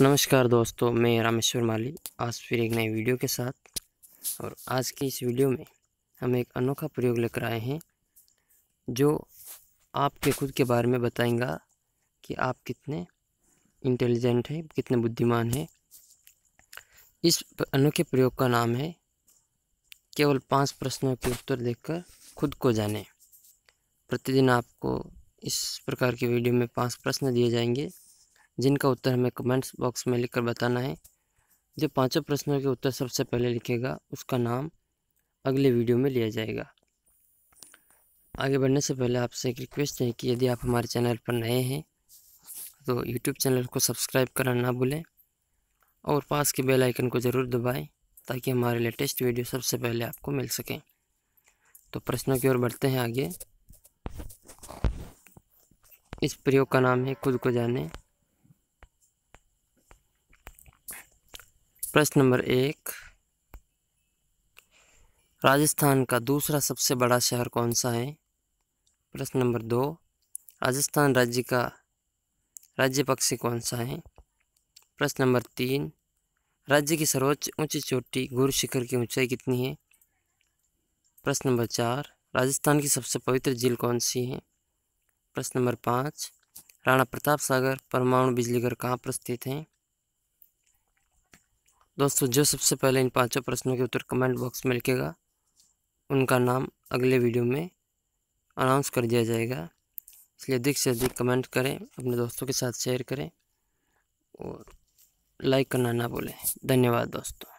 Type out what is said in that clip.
नमस्कार दोस्तों मैं रामेश्वर माली आज फिर एक नए वीडियो के साथ और आज की इस वीडियो में हम एक अनोखा प्रयोग लेकर आए हैं जो आपके खुद के बारे में बताएगा कि आप कितने इंटेलिजेंट हैं कितने बुद्धिमान हैं इस अनोखे प्रयोग का नाम है केवल पांच प्रश्नों के उत्तर देखकर खुद को जाने प्रतिदिन आपको इस प्रकार के वीडियो में पाँच प्रश्न दिए जाएंगे जिनका उत्तर हमें कमेंट्स बॉक्स में लिखकर बताना है जो पांचों प्रश्नों के उत्तर सबसे पहले लिखेगा उसका नाम अगले वीडियो में लिया जाएगा आगे बढ़ने से पहले आपसे एक रिक्वेस्ट है कि यदि आप हमारे चैनल पर नए हैं तो यूट्यूब चैनल को सब्सक्राइब करना ना भूलें और पास के बेल आइकन को ज़रूर दबाएं ताकि हमारे लेटेस्ट वीडियो सबसे पहले आपको मिल सकें तो प्रश्नों की ओर बढ़ते हैं आगे इस प्रयोग का नाम है खुद को जाने प्रश्न नंबर एक राजस्थान का दूसरा सबसे बड़ा शहर कौन सा है प्रश्न नंबर दो राजस्थान राज्य का राज्य पक्षी कौन सा है प्रश्न नंबर तीन राज्य की सर्वोच्च ऊंची चोटी गुरु शिखर की ऊंचाई कितनी है प्रश्न नंबर चार राजस्थान की सबसे पवित्र झील कौन सी है प्रश्न नंबर पाँच राणा प्रताप सागर परमाणु बिजलीघर कहाँ पर स्थित हैं दोस्तों जो सबसे पहले इन पांचों प्रश्नों के उत्तर कमेंट बॉक्स में लिखेगा उनका नाम अगले वीडियो में अनाउंस कर दिया जाएगा इसलिए अधिक से अधिक कमेंट करें अपने दोस्तों के साथ शेयर करें और लाइक करना ना भूलें धन्यवाद दोस्तों